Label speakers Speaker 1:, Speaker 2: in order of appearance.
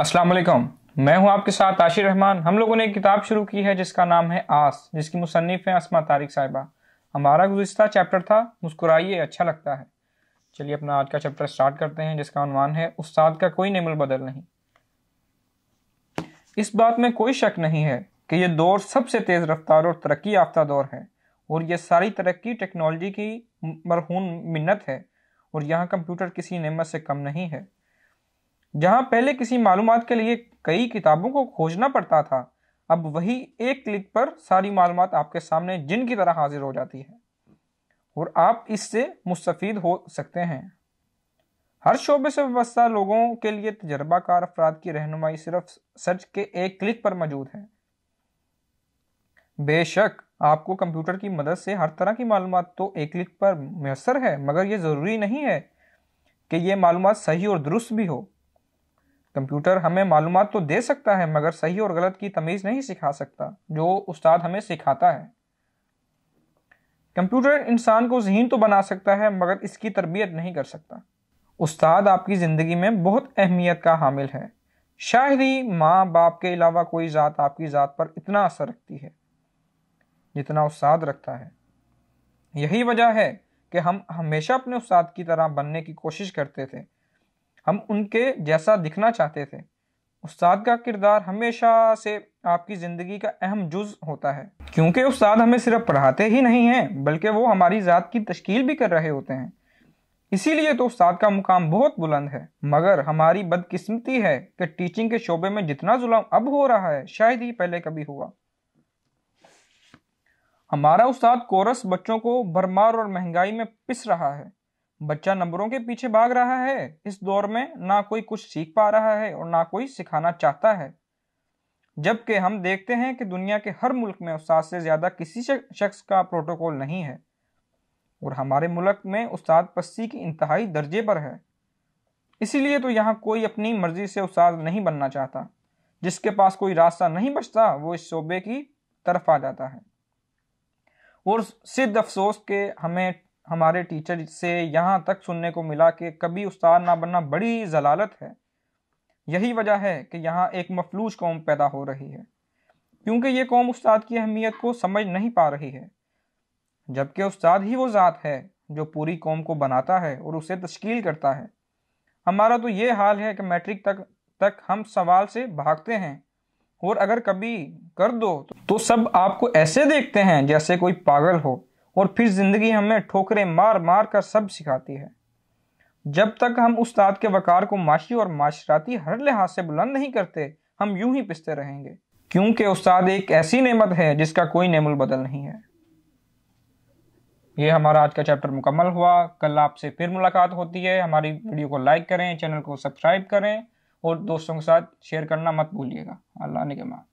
Speaker 1: अस्सलाम वालेकुम मैं हूं आपके साथ आशिर रहमान हम लोगों ने एक किताब शुरू की है जिसका नाम है आस जिसकी मुसनफ़ हैं असमा तारिक साहिबा हमारा गुजशत चैप्टर था मुस्कुराइए अच्छा लगता है चलिए अपना आज का चैप्टर स्टार्ट करते हैं जिसका अनुमान है उस्ताद का कोई नमल बदल नहीं इस बात में कोई शक नहीं है कि यह दौर सबसे तेज़ रफ्तार और तरक्की याफ्ता दौर है और यह सारी तरक्की टेक्नोलॉजी की मरहून मिन्नत है और यहाँ कंप्यूटर किसी नमत से कम नहीं है जहां पहले किसी मालूम के लिए कई किताबों को खोजना पड़ता था अब वही एक क्लिक पर सारी मालूम आपके सामने जिन की तरह हाजिर हो जाती है और आप इससे मुस्तफ़ हो सकते हैं हर शोबे से व्यवस्था लोगों के लिए तजर्बाकार अफराद की रहनुमाई सिर्फ सर्च के एक क्लिक पर मौजूद है बेशक आपको कंप्यूटर की मदद से हर तरह की मालूम तो एक क्लिक पर मैसर है मगर यह ज़रूरी नहीं है कि ये मालूम सही और दुरुस्त भी हो कंप्यूटर हमें मालूम तो दे सकता है मगर सही और गलत की तमीज़ नहीं सिखा सकता जो उस्ताद हमें सिखाता है कंप्यूटर इंसान को जहन तो बना सकता है मगर इसकी तरबियत नहीं कर सकता उस्ताद आपकी ज़िंदगी में बहुत अहमियत का हामिल है शायद ही माँ बाप के अलावा कोई ज़ात आपकी ज़ात पर इतना असर रखती है जितना उस्ताद रखता है यही वजह है कि हम हमेशा अपने उस्ताद की तरह बनने की कोशिश करते थे हम उनके जैसा दिखना चाहते थे उस्ताद का किरदार हमेशा से आपकी ज़िंदगी का अहम जुज होता है क्योंकि उस्ताद हमें सिर्फ पढ़ाते ही नहीं हैं बल्कि वो हमारी ज़ात की तश्कील भी कर रहे होते हैं इसीलिए तो उस्ताद का मुकाम बहुत बुलंद है मगर हमारी बदकिस्मती है कि टीचिंग के शोबे में जितना जुलम अब हो रहा है शायद ही पहले कभी हुआ हमारा उस्ताद कोरस बच्चों को भरमार और महंगाई में पिस रहा है बच्चा नंबरों के पीछे भाग रहा है इस दौर में ना कोई कुछ सीख पा रहा है और ना कोई सिखाना चाहता है जबकि हम देखते हैं कि दुनिया के हर मुल्क में उस्ताद से ज़्यादा किसी शख्स का प्रोटोकॉल नहीं है और हमारे मुल्क में उस्ताद पस्सी की इंतहाई दर्जे पर है इसीलिए तो यहाँ कोई अपनी मर्जी से उस्ताद नहीं बनना चाहता जिसके पास कोई रास्ता नहीं बचता वो इस शोबे की तरफ आ जाता है और सिद्ध अफसोस के हमें हमारे टीचर से यहाँ तक सुनने को मिला कि कभी उस्ताद ना बनना बड़ी जलालत है यही वजह है कि यहाँ एक मफलूज कौम पैदा हो रही है क्योंकि ये कौम उस्ताद की अहमियत को समझ नहीं पा रही है जबकि उस्ताद ही वो ज़ात है जो पूरी कौम को बनाता है और उसे तश्कील करता है हमारा तो ये हाल है कि मैट्रिक तक तक हम सवाल से भागते हैं और अगर कभी कर दो तो, तो सब आपको ऐसे देखते हैं जैसे कोई पागल हो और फिर ज़िंदगी हमें ठोकरें मार मार कर सब सिखाती है जब तक हम उस्ताद के वकार को माशी और माशराती हर लिहाज से बुलंद नहीं करते हम यूं ही पिसते रहेंगे क्योंकि उस्ताद एक ऐसी नेमत है जिसका कोई नेमुल बदल नहीं है ये हमारा आज का चैप्टर मुकम्मल हुआ कल आपसे फिर मुलाकात होती है हमारी वीडियो को लाइक करें चैनल को सब्सक्राइब करें और दोस्तों के साथ शेयर करना मत भूलिएगा अल्लाह ने के मान